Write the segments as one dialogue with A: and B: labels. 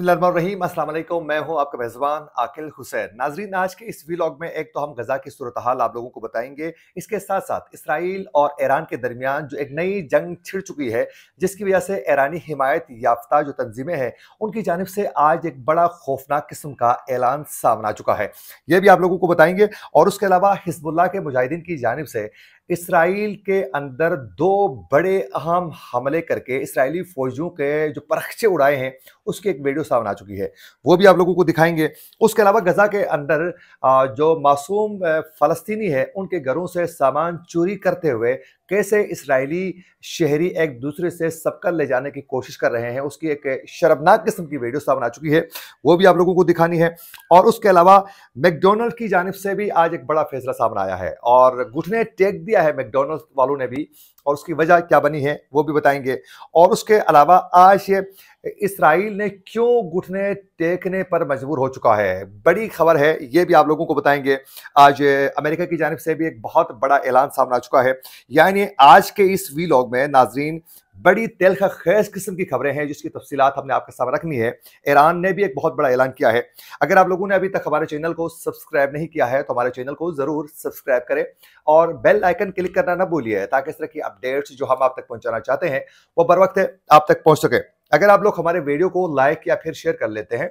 A: बिस्मिल्लाहिर्रहमान अस्सलाम मैं हूं आपका मेज़बान आकिल हुसैन नाजरीन आज के इस व्लॉग में एक तो हम गज़ा की सूरत हाल आप लोगों को बताएंगे इसके साथ साथ इसराइल और ईरान के दरमियान जो एक नई जंग छिड़ चुकी है जिसकी वजह से ईरानी हिमायत याफ्ता जो तंजीमें हैं उनकी जानब से आज एक बड़ा खौफनाक किस्म का ऐलान सामना चुका है यह भी आप लोगों को बताएंगे और उसके अलावा हिजबुल्ला के मुजाहिदीन की जानब से इसराइल के अंदर दो बड़े अहम हमले करके इसराइली फौजों के जो परखचे उड़ाए हैं उसकी एक वीडियो सामने आ चुकी है वो भी आप लोगों को दिखाएंगे उसके अलावा गज़ा के अंदर जो मासूम फ़लस्तीनी है उनके घरों से सामान चोरी करते हुए कैसे इसराइली शहरी एक दूसरे से सबका ले जाने की कोशिश कर रहे हैं उसकी एक शर्मनाक किस्म की वीडियो सामने आ चुकी है वो भी आप लोगों को दिखानी है और उसके अलावा मैकडोनल्ड की जानब से भी आज एक बड़ा फैसला सामने आया है और घुटने टेक दिया है मैकडोनल्ड वालों ने भी और उसकी वजह क्या बनी है वो भी बताएंगे और उसके अलावा आज इसराइल ने क्यों घुटने टेकने पर मजबूर हो चुका है बड़ी खबर है ये भी आप लोगों को बताएंगे आज अमेरिका की जानब से भी एक बहुत बड़ा ऐलान सामने आ चुका है यानी आज के इस वी में नाजरीन बड़ी तेलख खैज किस्म की खबरें हैं जिसकी तफसीत हमने आपके सामने रखनी है ईरान ने भी एक बहुत बड़ा ऐलान किया है अगर आप लोगों ने अभी तक हमारे चैनल को सब्सक्राइब नहीं किया है तो हमारे चैनल को ज़रूर सब्सक्राइब करें और बेल आइकन क्लिक करना ना भूलिए ताकि इस तरह की अपडेट्स जो हम आप तक पहुँचाना चाहते हैं वो बर वक्त आप तक पहुँच सके अगर आप लोग हमारे वीडियो को लाइक या फिर शेयर कर लेते हैं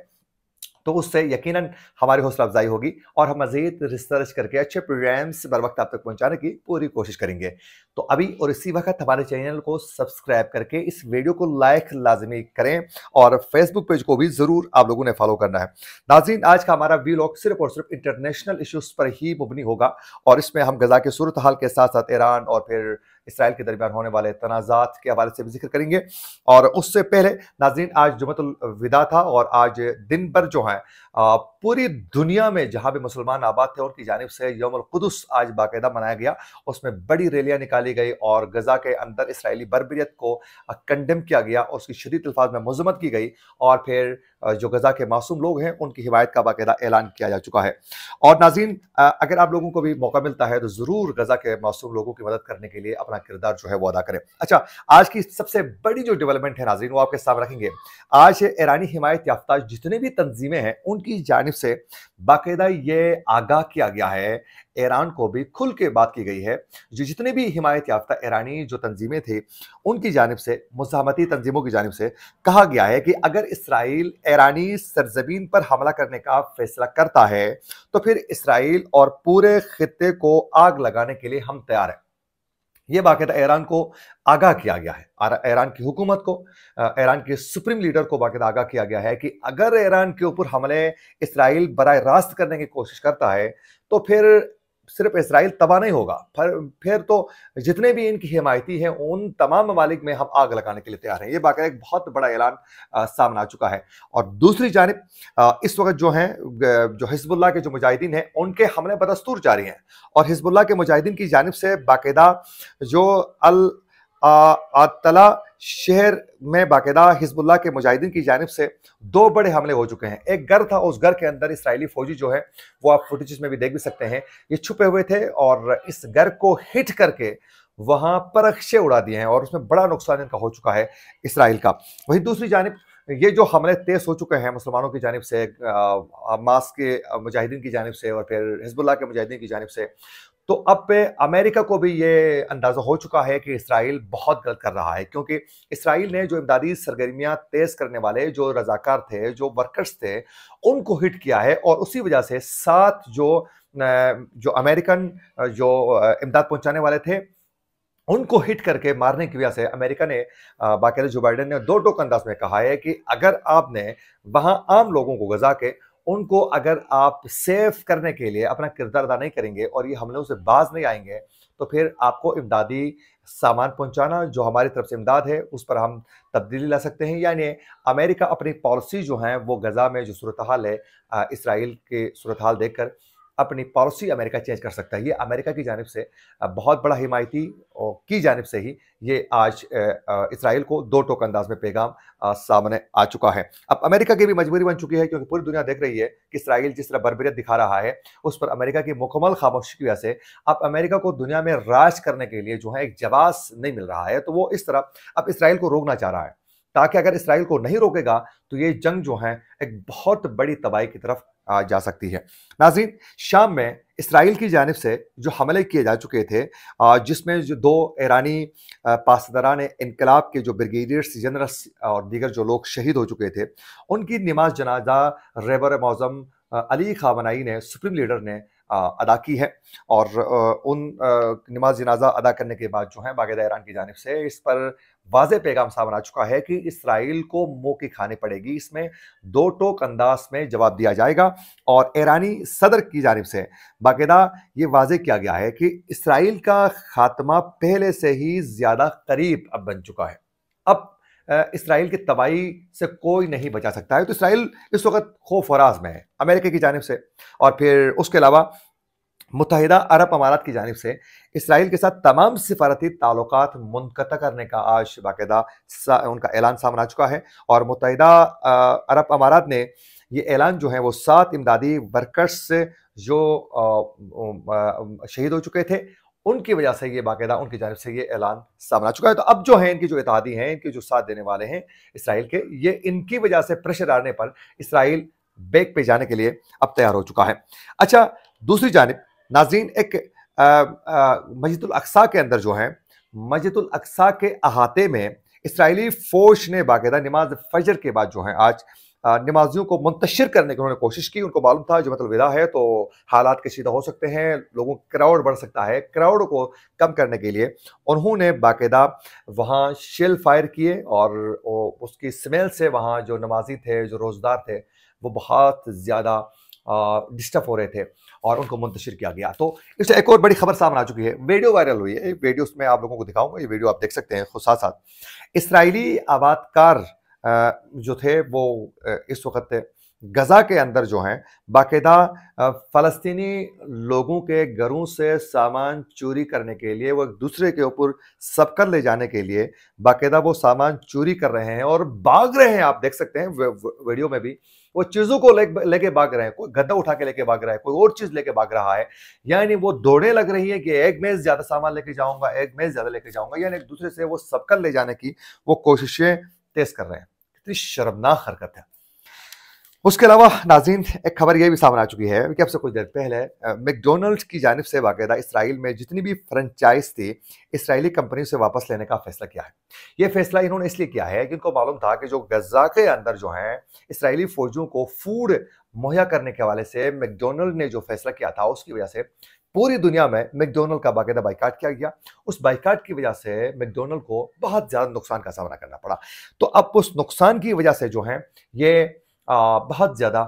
A: तो उससे यकीन हमारी हौसला अफजाई होगी और हम मज़ीद रिसर्च करके अच्छे प्रोग्राम्स बर वक्त आप तक पहुँचाने की पूरी कोशिश करेंगे तो अभी और इसी वक्त हमारे चैनल को सब्सक्राइब करके इस वीडियो को लाइक लाजमी करें और फेसबुक पेज को भी ज़रूर आप लोगों ने फॉलो करना है नाजीन आज का हमारा वीलॉग सिर्फ और सिर्फ इंटरनेशनल इशूज़ पर ही मुबनी होगा और इसमें हम गजा के सूरत हाल के साथ साथ ईरान और फिर इसराइल के दरमियान होने वाले तनाजात के हवाले से भी जिक्र करेंगे और उससे पहले नाजरीन आज जुमतुलविदा था और आज दिन भर जो है पूरी दुनिया में जहाँ भी मुसलमान आबाद थे उनकी जानब से यौमकुदस आज बाकायदा मनाया गया उसमें बड़ी रैलियाँ निकाली गई और गजा के अंदर इसराइली बरबरीत को कंडेम किया गया उसकी शदीद अल्फाज में मजम्मत की गई और फिर जो गजा के मासूम लोग हैं उनकी हिमायत का बाकायदा ऐलान किया जा चुका है और नाजीन अगर आप लोगों को भी मौका मिलता है तो ज़रूर गजा के मासूम लोगों की मदद करने के लिए अपना अपना किरदार जो है वो अदा करें अच्छा आज की सबसे बड़ी जो डेवलपमेंट है नाजरीन वो आपके सामने रखेंगे आज ईरानी हिमायत याफ्ता जितने भी तंजीमें हैं उनकी जानब से बाकायदा ये आगाह किया गया है ईरान को भी खुल के बात की गई है जो जितने भी हिमायत याफ्ता ईरानी जो तंजीमें थी उनकी जानब से मजामती तंजीमों की जानब से कहा गया है कि अगर इसराइल ईरानी सरजमीन पर हमला करने का फैसला करता है तो फिर इसराइल और पूरे खत्े को आग लगाने के लिए हम तैयार हैं ये बाकायदा ईरान को आगाह किया गया है ईरान की हुकूमत को ईरान के सुप्रीम लीडर को बाकायदा आगाह किया गया है कि अगर ईरान के ऊपर हमले इसराइल बर रास्त करने की कोशिश करता है तो फिर सिर्फ इसराइल तबाह नहीं होगा फिर फिर तो जितने भी इनकी हिमायती हैं उन तमाम ममालिक में हम आग लगाने के लिए तैयार हैं ये बाकी एक बहुत बड़ा ऐलान सामने आ चुका है और दूसरी जानब इस वक्त जो हैं जो हिजबुल्ला के जो मुजाहिदीन हैं उनके हमले बदस्तूर जारी हैं और हिजबुल्ला के मुजाहिदीन की जानब से बाकायदा जो अल आतला शहर में बाकायदा हिजबुल्ला के मुजाहिदीन की जानब से दो बड़े हमले हो चुके हैं एक घर था उस घर के अंदर इसराइली फौजी जो है वो आप फुटेज में भी देख भी सकते हैं ये छुपे हुए थे और इस घर को हिट करके वहाँ परक्षे उड़ा दिए हैं और उसमें बड़ा नुकसान इनका हो चुका है इसराइल का वही दूसरी जानब ये जो हमले तेज हो चुके हैं मुसलमानों की जानब से मास के मुजाहिदीन की जानब से और फिर हिजबुल्ला के मुजाहिदीन की जानब से तो अब पे अमेरिका को भी ये अंदाज़ा हो चुका है कि इसराइल बहुत गलत कर रहा है क्योंकि इसराइल ने जो इमदादी सरगर्मियाँ तेज़ करने वाले जो रजाकार थे जो वर्कर्स थे उनको हिट किया है और उसी वजह से सात जो जो अमेरिकन जो इमदाद पहुंचाने वाले थे उनको हिट करके मारने की वजह से अमेरिका ने बाकायदा जो बाइडन ने दो टोक अंदाज में कहा है कि अगर आपने वहाँ आम लोगों को गजा के उनको अगर आप सेव करने के लिए अपना किरदार अदा नहीं करेंगे और ये हमलों से बाज नहीं आएंगे तो फिर आपको इमदादी सामान पहुंचाना जो हमारी तरफ से इमदाद है उस पर हम तब्दीली ला सकते हैं यानी अमेरिका अपनी पॉलिसी जो है वो गज़ा में जो सूरत हाल है इसराइल के सूरत हाल देख अपनी पॉलिसी अमेरिका चेंज कर सकता है ये अमेरिका की जानब से बहुत बड़ा हिमायती की जानब से ही ये आज इसराइल को दो टोक अंदाज में पैगाम सामने आ चुका है अब अमेरिका की भी मजबूरी बन चुकी है क्योंकि पूरी दुनिया देख रही है कि इसराइल जिस तरह बरबरीत दिखा रहा है उस पर अमेरिका की मुकम्मल खामोशी की वजह से अब अमेरिका को दुनिया में राज करने के लिए जो है एक जवाब नहीं मिल रहा है तो वो इस तरह अब इसराइल को रोकना चाह रहा है ताकि अगर इसराइल को नहीं रोकेगा तो ये जंग जो है एक बहुत बड़ी तबाही की तरफ जा सकती है नाजीन शाम में इसराइल की जानब से जो हमले किए जा चुके थे जिसमें जो दो ईरानी पासदारान इनकलाब के जो ब्रिगेडियर्स जनरल्स और दीगर जो लोग शहीद हो चुके थे उनकी नमाज जनाजा रेबर मौजम अली खावनाई ने सुप्रीम लीडर ने अदा की है और उन नमाज जनाजा अदा करने के बाद जो है बाकायदा ईरान की जानब से इस पर वाज पैगाम सामने आ चुका है कि इसराइल को मुँह की खानी पड़ेगी इसमें दो टोक अंदाज में जवाब दिया जाएगा और ईरानी सदर की जानब से बाकायदा ये वाज किया गया है कि इसराइल का खात्मा पहले से ही ज़्यादा करीब अब बन चुका है अब इसराइल की तबाही से कोई नहीं बचा सकता है तो इसराइल इस वक्त खौफ फराज में है अमेरिका की जानब से और फिर उसके अलावा मुतहदा अरब अमारात की जानब से इसराइल के साथ तमाम सिफारती ताल्लुक मुनक़ करने का आज बाकायदा उनका ऐलान सामने आ चुका है और मुतहदा अरब अमारात ने ये ऐलान जो है वो सात इमदादी वर्कर्स जो शहीद हो चुके थे उनकी वजह से ये बाकायदा उनकी जानब से ये ऐलान सामने आ चुका है तो अब जो है इनकी जो इतिहादी हैं इनके जो साथ देने वाले हैं इसराइल के ये इनकी वजह से प्रेशर आने पर इसराइल बैक पे जाने के लिए अब तैयार हो चुका है अच्छा दूसरी जानब नाजीन एक मस्जिद अक्सा के अंदर जो है मस्जिद अक्सा के अहाते में इसराइली फौज ने बाकायदा नमाज फजर के बाद जो है आज नमाजियों को मुंतशिर करने की उन्होंने कोशिश की उनको मालूम था जो मतलब विदा है तो हालात कशीदा हो सकते हैं लोगों क्राउड बढ़ सकता है क्राउड को कम करने के लिए उन्होंने बाकायदा वहाँ शेल फायर किए और उसकी स्मेल से वहाँ जो नमाजी थे जो रोज़दार थे वो बहुत ज़्यादा डिस्टर्ब हो रहे थे और उनको मुंतशिर किया गया तो इससे एक और बड़ी खबर सामने आ चुकी है वीडियो वायरल हुई है वीडियो उसमें आप लोगों को दिखाऊंगा ये वीडियो आप देख सकते हैं साथ इसराइली आबादकार जो थे वो इस वक्त गज़ा के अंदर जो हैं बाकायदा फ़लस्तनी लोगों के घरों से सामान चोरी करने के लिए वो एक दूसरे के ऊपर सबकर ले जाने के लिए बाकायदा वो सामान चोरी कर रहे हैं और भाग रहे हैं आप देख सकते हैं वीडियो में भी वो चीज़ों को ले भाग रहे हैं कोई गद्दा उठा के लेके भाग रहा है कोई और चीज़ लेके भाग रहा है यानी वो दौड़े लग रही है कि एक में ज़्यादा सामान लेके जाऊंगा एक में ज़्यादा लेके जाऊंगा यानी एक दूसरे से वो सबकर ले जाने की वो कोशिशें तेज कर रहे हैं कितनी शर्मनाक हरकत है उसके अलावा नाजीन एक खबर यह भी सामने आ चुकी है कि अब से कुछ देर पहले मैकडोनल्ड्स की जानब से बाकायदा इसराइल में जितनी भी फ्रेंचाइज थी इसराइली कंपनी से वापस लेने का फैसला किया है ये फैसला इन्होंने इसलिए किया है कि इनको मालूम था कि जो गजा के अंदर जो हैं इसराइली फौजियों को फूड मुहैया करने के हवाले से मैकडोनल्ड ने जो फैसला किया था उसकी वजह से पूरी दुनिया में मैकडोनल्ड का बाकायदा बाइकाट किया गया उस बाइकाट की वजह से मैकडोनल्ड को बहुत ज़्यादा नुकसान का सामना करना पड़ा तो अब उस नुकसान की वजह से जो है ये बहुत ज़्यादा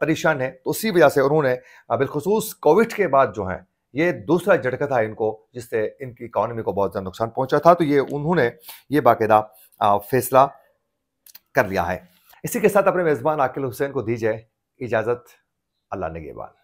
A: परेशान है तो उसी वजह से उन्होंने बिलखसूस कोविड के बाद जो है ये दूसरा झटका था इनको जिससे इनकी इकॉनमी को बहुत ज़्यादा नुकसान पहुंचा था तो ये उन्होंने ये बाकायदा फैसला कर लिया है इसी के साथ अपने मेज़बान आकिल हुसैन को दीजिए इजाज़त अल्लाह नगेबान